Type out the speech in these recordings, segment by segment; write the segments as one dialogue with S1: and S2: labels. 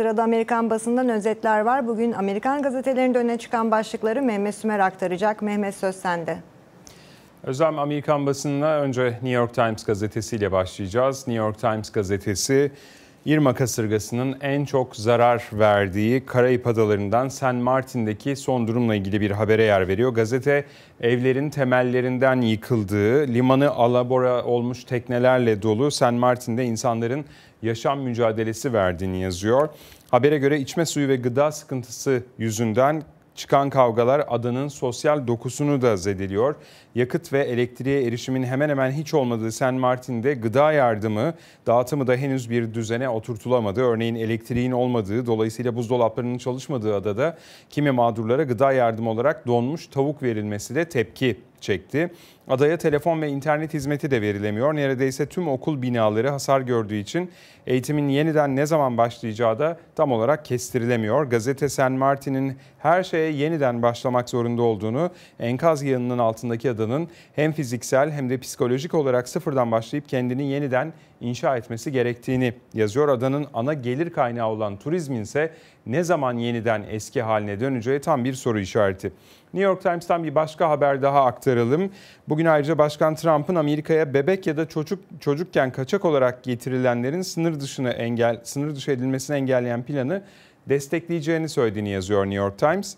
S1: Sırada Amerikan basından özetler var. Bugün Amerikan gazetelerinde öne çıkan başlıkları Mehmet Sümer aktaracak. Mehmet söz sende.
S2: Özlem Amerikan basınına önce New York Times gazetesiyle başlayacağız. New York Times gazetesi İrma kasırgasının en çok zarar verdiği Karayip Adaları'ndan San Martin'deki son durumla ilgili bir habere yer veriyor. Gazete evlerin temellerinden yıkıldığı, limanı alabora olmuş teknelerle dolu San Martin'de insanların yaşam mücadelesi verdiğini yazıyor. Habere göre içme suyu ve gıda sıkıntısı yüzünden Çıkan kavgalar adanın sosyal dokusunu da zediliyor. Yakıt ve elektriğe erişimin hemen hemen hiç olmadığı San Martin'de gıda yardımı, dağıtımı da henüz bir düzene oturtulamadı. Örneğin elektriğin olmadığı, dolayısıyla buzdolaplarının çalışmadığı adada kimi mağdurlara gıda yardımı olarak donmuş tavuk verilmesi de tepki çekti. Adaya telefon ve internet hizmeti de verilemiyor. Neredeyse tüm okul binaları hasar gördüğü için eğitimin yeniden ne zaman başlayacağı da tam olarak kestirilemiyor. Gazete San Martin'in her şeye yeniden başlamak zorunda olduğunu, enkaz yığınının altındaki adanın hem fiziksel hem de psikolojik olarak sıfırdan başlayıp kendini yeniden inşa etmesi gerektiğini yazıyor. Adanın ana gelir kaynağı olan turizmin ise ne zaman yeniden eski haline döneceği tam bir soru işareti. New York Times'tan bir başka haber daha aktaralım. Bugün ayrıca Başkan Trump'ın Amerika'ya bebek ya da çocuk çocukken kaçak olarak getirilenlerin sınır dışına engel sınır dışı edilmesini engelleyen planı destekleyeceğini söylediğini yazıyor New York Times.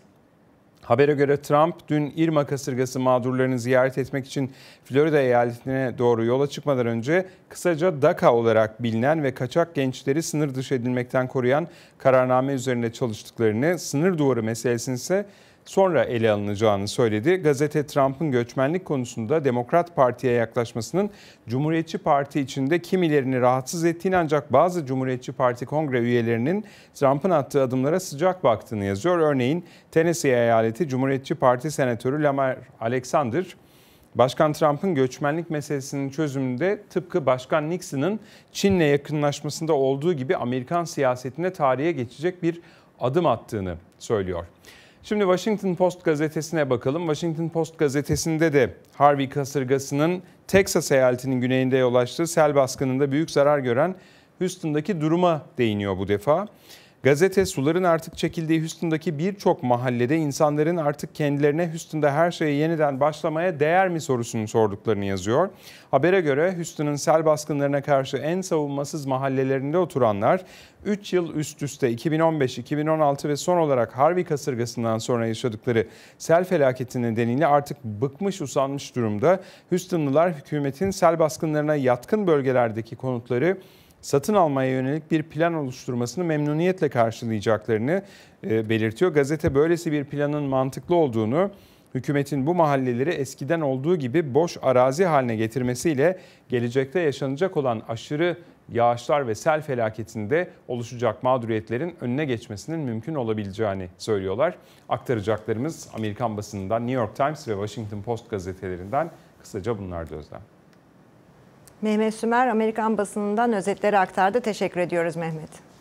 S2: Habere göre Trump dün Irma kasırgası mağdurlarını ziyaret etmek için Florida eyaletine doğru yola çıkmadan önce kısaca DACA olarak bilinen ve kaçak gençleri sınır dışı edilmekten koruyan kararname üzerinde çalıştıklarını, sınır duvarı meselesini ise sonra ele alınacağını söyledi. Gazete Trump'ın göçmenlik konusunda Demokrat Parti'ye yaklaşmasının Cumhuriyetçi Parti içinde kimilerini rahatsız ettiğini ancak bazı Cumhuriyetçi Parti kongre üyelerinin Trump'ın attığı adımlara sıcak baktığını yazıyor. Örneğin Tennessee eyaleti Cumhuriyetçi Parti senatörü Lamar Alexander Başkan Trump'ın göçmenlik meselesinin çözümünde tıpkı Başkan Nixon'ın Çin'le yakınlaşmasında olduğu gibi Amerikan siyasetine tarihe geçecek bir adım attığını söylüyor. Şimdi Washington Post gazetesine bakalım. Washington Post gazetesinde de Harvey kasırgasının Texas eyaletinin güneyinde yol açtığı sel baskınında büyük zarar gören Houston'daki duruma değiniyor bu defa. Gazete suların artık çekildiği Houston'daki birçok mahallede insanların artık kendilerine Houston'da her şeye yeniden başlamaya değer mi sorusunu sorduklarını yazıyor. Habere göre Houston'ın sel baskınlarına karşı en savunmasız mahallelerinde oturanlar 3 yıl üst üste 2015, 2016 ve son olarak Harvey kasırgasından sonra yaşadıkları sel felaketi nedeniyle artık bıkmış usanmış durumda. Houstonlular hükümetin sel baskınlarına yatkın bölgelerdeki konutları satın almaya yönelik bir plan oluşturmasını memnuniyetle karşılayacaklarını e, belirtiyor. Gazete böylesi bir planın mantıklı olduğunu hükümetin bu mahalleleri eskiden olduğu gibi boş arazi haline getirmesiyle gelecekte yaşanacak olan aşırı yağışlar ve sel felaketinde oluşacak mağduriyetlerin önüne geçmesinin mümkün olabileceğini söylüyorlar. Aktaracaklarımız Amerikan basınından New York Times ve Washington Post gazetelerinden kısaca bunlardı Özlem.
S1: Mehmet Sümer Amerikan basınından özetleri aktardı. Teşekkür ediyoruz Mehmet.